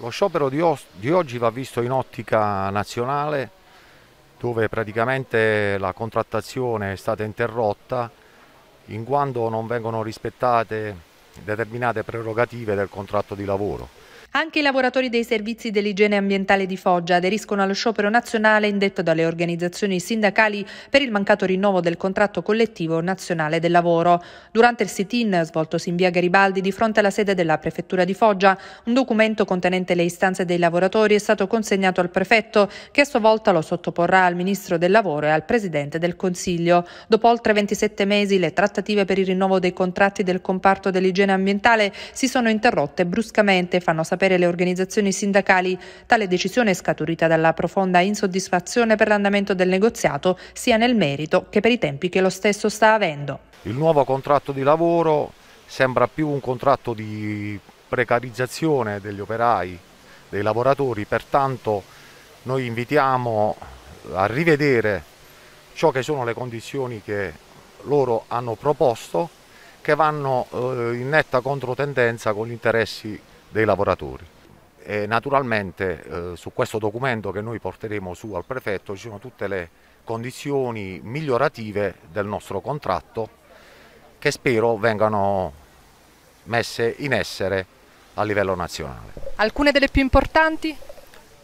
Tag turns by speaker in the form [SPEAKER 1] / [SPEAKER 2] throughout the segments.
[SPEAKER 1] Lo sciopero di, di oggi va visto in ottica nazionale dove praticamente la contrattazione è stata interrotta in quanto non vengono rispettate determinate prerogative del contratto di lavoro.
[SPEAKER 2] Anche i lavoratori dei servizi dell'igiene ambientale di Foggia aderiscono allo sciopero nazionale indetto dalle organizzazioni sindacali per il mancato rinnovo del contratto collettivo nazionale del lavoro. Durante il sit-in svoltosi in via Garibaldi di fronte alla sede della prefettura di Foggia, un documento contenente le istanze dei lavoratori è stato consegnato al prefetto che a sua volta lo sottoporrà al ministro del lavoro e al presidente del Consiglio. Dopo oltre 27 mesi le trattative per il rinnovo dei contratti del comparto dell'igiene ambientale si sono interrotte bruscamente, fanno sapere sapere le organizzazioni sindacali. Tale decisione è scaturita dalla profonda insoddisfazione per l'andamento del negoziato sia nel merito che per i tempi che lo stesso sta avendo.
[SPEAKER 1] Il nuovo contratto di lavoro sembra più un contratto di precarizzazione degli operai, dei lavoratori, pertanto noi invitiamo a rivedere ciò che sono le condizioni che loro hanno proposto che vanno eh, in netta controtendenza con gli interessi dei lavoratori. E naturalmente eh, su questo documento che noi porteremo su al prefetto ci sono tutte le condizioni migliorative del nostro contratto che spero vengano messe in essere a livello nazionale.
[SPEAKER 2] Alcune delle più importanti?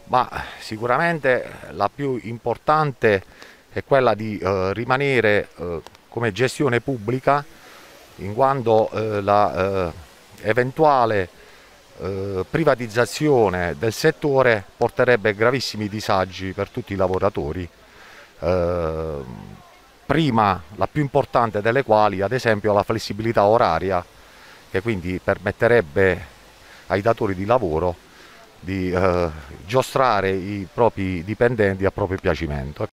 [SPEAKER 1] Ma sicuramente la più importante è quella di eh, rimanere eh, come gestione pubblica in quanto eh, la eh, eventuale eh, privatizzazione del settore porterebbe gravissimi disagi per tutti i lavoratori, eh, prima la più importante delle quali ad esempio la flessibilità oraria che quindi permetterebbe ai datori di lavoro di eh, giostrare i propri dipendenti a proprio piacimento.